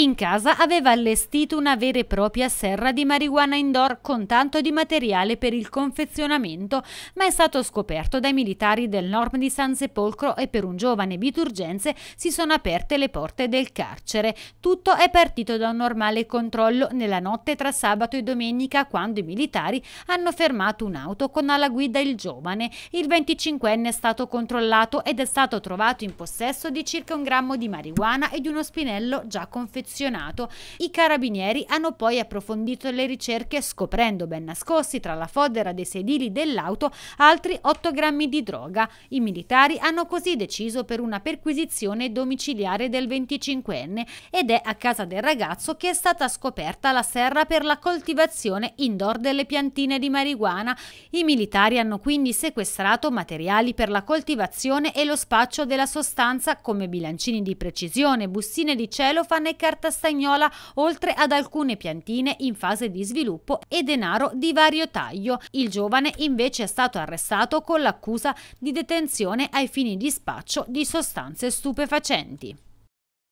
In casa aveva allestito una vera e propria serra di marijuana indoor con tanto di materiale per il confezionamento, ma è stato scoperto dai militari del nord di San Sepolcro e per un giovane biturgenze si sono aperte le porte del carcere. Tutto è partito da un normale controllo nella notte tra sabato e domenica quando i militari hanno fermato un'auto con alla guida il giovane. Il 25enne è stato controllato ed è stato trovato in possesso di circa un grammo di marijuana e di uno spinello già confezionato confezionato, i carabinieri hanno poi approfondito le ricerche scoprendo ben nascosti tra la fodera dei sedili dell'auto altri 8 grammi di droga. I militari hanno così deciso per una perquisizione domiciliare del 25enne ed è a casa del ragazzo che è stata scoperta la serra per la coltivazione indoor delle piantine di marijuana. I militari hanno quindi sequestrato materiali per la coltivazione e lo spaccio della sostanza come bilancini di precisione, bustine di celofane e carabinieri carta stagnola, oltre ad alcune piantine in fase di sviluppo e denaro di vario taglio. Il giovane invece è stato arrestato con l'accusa di detenzione ai fini di spaccio di sostanze stupefacenti.